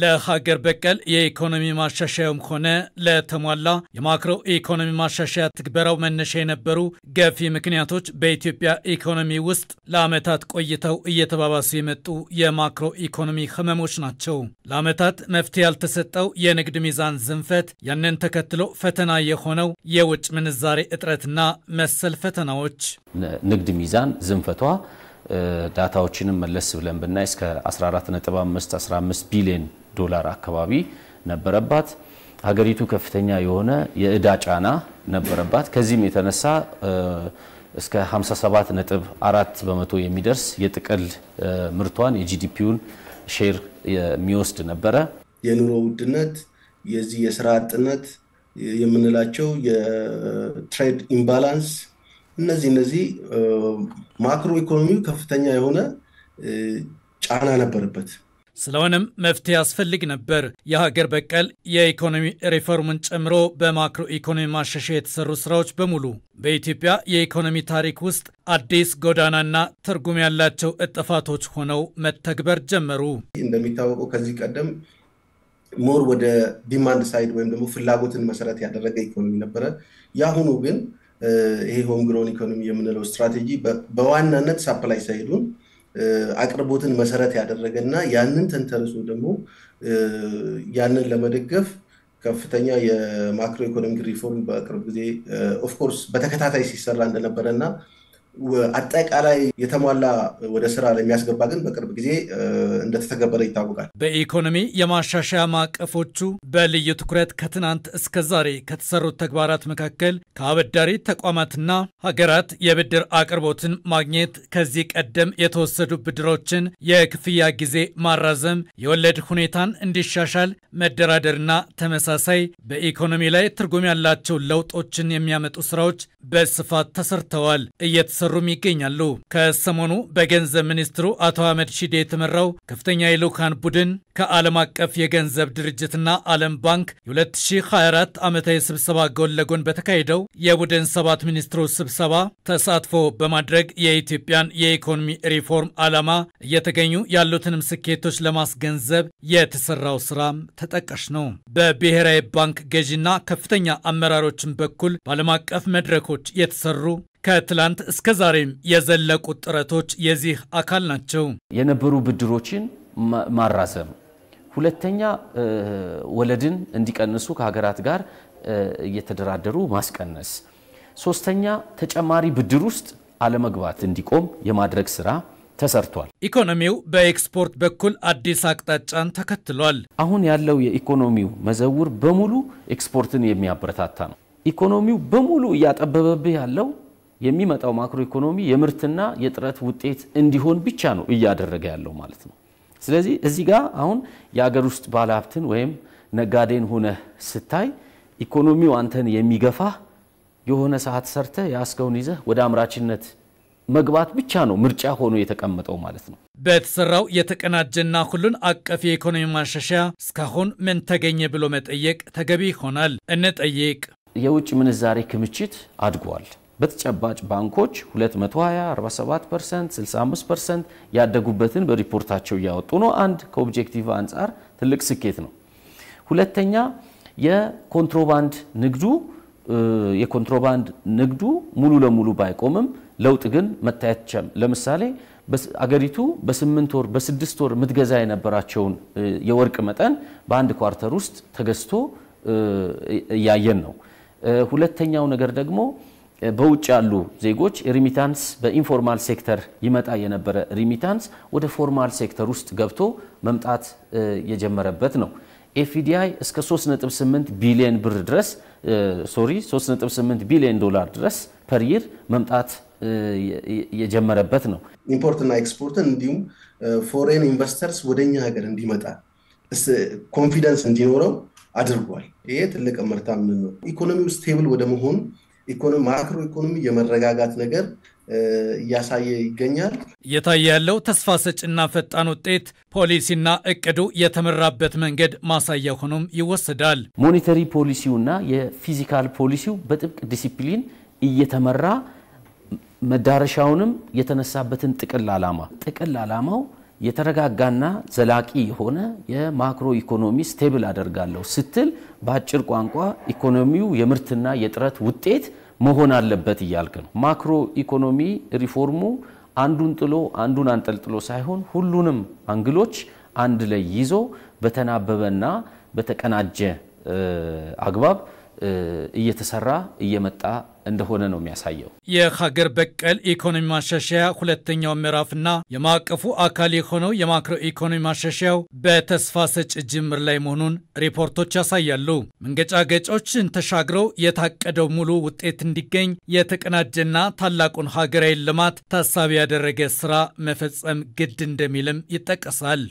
ለሀገር በቀል የኢኮኖሚ ማሻሻያውም ሆነ ለተሟላ የማክሮ ኢኮኖሚ ማሻሻያ ትግበራው መነሻ የነበሩ ገፊ ምክንያቶች በኢትዮጵያ ኢኮኖሚ ውስጥ ለዓመታት ቆይተው እየተባባሱ የመጡ የማክሮ ኢኮኖሚ ህመሞች ናቸው። ለዓመታት መፍትሄ ያልተሰጠው የንግድ ሚዛን ዝንፈት፣ ያንን ተከትሎ ፈተና የሆነው የውጭ ምንዛሬ እጥረትና መሰል ፈተናዎች ንግድ ሚዛን ዝንፈቷ ዳታዎችንም መለስ ብለን ብናይ እስከ 14.5 ቢሊዮን ዶላር አካባቢ ነበረባት። ሀገሪቱ ከፍተኛ የሆነ የእዳ ጫና ነበረባት። ከዚህም የተነሳ እስከ 57.4 በመቶ የሚደርስ የጥቅል ምርቷን የጂዲፒውን ሼር የሚወስድ ነበረ። የኑሮ ውድነት፣ የዚህ የስራ አጥነት የምንላቸው የትሬድ ኢምባላንስ እነዚህ እነዚህ ማክሮ ኢኮኖሚው ከፍተኛ የሆነ ጫና ነበረበት። ስለሆነም መፍትሄ ያስፈልግ ነበር። የሀገር በቀል የኢኮኖሚ ሪፎርምን ጨምሮ በማክሮ ኢኮኖሚ ማሻሻያ የተሰሩ ስራዎች በሙሉ በኢትዮጵያ የኢኮኖሚ ታሪክ ውስጥ አዲስ ጎዳናና ትርጉም ያላቸው እጥፋቶች ሆነው መተግበር ጀመሩ። እንደሚታወቀው ከዚህ ቀደም ሞር ወደ ዲማንድ ሳይድ ወይም ደግሞ ፍላጎትን መሰረት ያደረገ ኢኮኖሚ ነበረ። የአሁኑ ግን ይሄ ግሮን ኢኮኖሚ የምንለው ስትራቴጂ በዋናነት ሳፕላይ ሳይዱን አቅርቦትን መሰረት ያደረገ እና ያንን ተንተርሶ ደግሞ ያንን ለመደገፍ ከፍተኛ የማክሮ ኢኮኖሚክ ሪፎርም በቅርብ ጊዜ ኦፍኮርስ በተከታታይ ሲሰራ እንደነበረ እና አጠቃላይ የተሟላ ወደ ስራ ለሚያስገባ ግን በቅርብ ጊዜ እንደተተገበረ ይታወቃል። በኢኮኖሚ የማሻሻያ ማዕቀፎቹ በልዩ ትኩረት ከትናንት እስከ ዛሬ ከተሰሩት ተግባራት መካከል ከአበዳሪ ተቋማትና ሀገራት የብድር አቅርቦትን ማግኘት፣ ከዚህ ቀደም የተወሰዱ ብድሮችን የክፍያ ጊዜ ማራዘም፣ የወለድ ሁኔታን እንዲሻሻል መደራደርና ተመሳሳይ በኢኮኖሚ ላይ ትርጉም ያላቸው ለውጦችን የሚያመጡ ስራዎች በስፋት ተሰርተዋል እየተሰሩ እየሰሩም ይገኛሉ። ከሰሞኑ በገንዘብ ሚኒስትሩ አቶ አህመድ ሺዴ የተመራው ከፍተኛ የልዑካን ቡድን ከዓለም አቀፍ የገንዘብ ድርጅትና ዓለም ባንክ የ2024 ዓመታዊ ስብሰባ ጎን ለጎን በተካሄደው የቡድን ሰባት ሚኒስትሮች ስብሰባ ተሳትፎ በማድረግ የኢትዮጵያን የኢኮኖሚ ሪፎርም ዓላማ እየተገኙ ያሉትንም ስኬቶች ለማስገንዘብ የተሰራው ስራም ተጠቃሽ ነው። በብሔራዊ ባንክ ገዢና ከፍተኛ አመራሮችን በኩል በዓለም አቀፍ መድረኮች የተሰሩ ከትላንት እስከ ዛሬም የዘለቁት ጥረቶች የዚህ አካል ናቸው። የነበሩ ብድሮችን ማራዘም፣ ሁለተኛ ወለድን እንዲቀንሱ ከሀገራት ጋር እየተደራደሩ ማስቀነስ፣ ሶስተኛ ተጨማሪ ብድር ውስጥ አለመግባት እንዲቆም የማድረግ ስራ ተሰርቷል። ኢኮኖሚው በኤክስፖርት በኩል አዲስ አቅጣጫን ተከትሏል። አሁን ያለው የኢኮኖሚው መዘውር በሙሉ ኤክስፖርትን የሚያበረታታ ነው። ኢኮኖሚው በሙሉ እያጠበበብህ ያለው የሚመጣው ማክሮ ኢኮኖሚ የምርትና የጥረት ውጤት እንዲሆን ብቻ ነው እያደረገ ያለው ማለት ነው። ስለዚህ እዚህ ጋር አሁን የሀገር ውስጥ ባለሀብትን ወይም ነጋዴን ሆነህ ስታይ ኢኮኖሚው አንተን የሚገፋ የሆነ ሰዓት ሰርተ የአስገውን ይዘህ ወደ አምራችነት መግባት ብቻ ነው ምርጫ ሆኖ የተቀመጠው ማለት ነው። በተሰራው የተቀናጀና ሁሉን አቀፍ የኢኮኖሚ ማሻሻያ እስካሁን ምን ተገኘ ብሎ መጠየቅ ተገቢ ይሆናል። እንጠይቅ። የውጭ ምንዛሬ ክምችት አድጓል። በተጨባጭ ባንኮች 220፣ 47 65 ያደጉበትን በሪፖርታቸው እያወጡ ነው። አንድ ከኦብጀክቲቭ አንጻር ትልቅ ስኬት ነው። ሁለተኛ የኮንትሮባንድ ንግዱ የኮንትሮባንድ ንግዱ ሙሉ ለሙሉ ባይቆምም ለውጥ ግን መታየት ቻል። ለምሳሌ አገሪቱ በስምንት ወር በስድስት ወር ምትገዛ የነበራቸውን የወርቅ መጠን በአንድ ኳርተር ውስጥ ተገዝቶ እያየን ነው። ሁለተኛው ነገር ደግሞ በውጭ ያሉ ዜጎች ሪሚታንስ በኢንፎርማል ሴክተር ይመጣ የነበረ ሪሚታንስ ወደ ፎርማል ሴክተር ውስጥ ገብቶ መምጣት የጀመረበት ነው። ኤፍዲአይ እስከ 3.8 ቢሊዮን ብር ድረስ ሶሪ 3.8 ቢሊዮን ዶላር ድረስ ፐርይር መምጣት የጀመረበት ነው። ኢምፖርትና ኤክስፖርትን እንዲሁም ፎሬን ኢንቨስተርስ ወደኛ ሀገር እንዲመጣ ኮንፊደንስ እንዲኖረው አድርጓል። ይሄ ትልቅ ምርታ ምን ነው ኢኮኖሚው ስቴብል ወደ መሆን ማክሮ ኢኮኖሚ የመረጋጋት ነገር እያሳየ ይገኛል። እየታየ ያለው ተስፋ ሰጭና ፈጣን ውጤት ፖሊሲና እቅዱ የተመራበት መንገድ ማሳያ ሆኖም ይወሰዳል። ሞኔተሪ ፖሊሲውና የፊዚካል ፖሊሲው በጥብቅ ዲሲፕሊን እየተመራ መዳረሻውንም የተነሳበትን ጥቅል ዓላማ ጥቅል ዓላማው የተረጋጋና ዘላቂ የሆነ የማክሮ ኢኮኖሚ ስቴብል አደርጋለሁ ስትል በአጭር ቋንቋ ኢኮኖሚው የምርትና የጥረት ውጤት መሆን አለበት እያልክ ነው። ማክሮ ኢኮኖሚ ሪፎርሙ አንዱን ጥሎ አንዱን አንጠልጥሎ ሳይሆን ሁሉንም አንግሎች አንድ ላይ ይዞ በተናበበና በተቀናጀ አግባብ እየተሰራ እየመጣ እንደሆነ ነው የሚያሳየው። የሀገር በቀል ኢኮኖሚ ማሻሻያ ሁለተኛው ምዕራፍና የማዕቀፉ አካል የሆነው የማክሮ ኢኮኖሚ ማሻሻያው በተስፋ ሰጭ ጅምር ላይ መሆኑን ሪፖርቶች ያሳያሉ። መንገጫገጮችን ተሻግረው የታቀደው ሙሉ ውጤት እንዲገኝ የተቀናጀና ታላቁን ሀገራዊ ልማት ታሳቢ ያደረገ ስራ መፈጸም ግድ እንደሚልም ይጠቀሳል።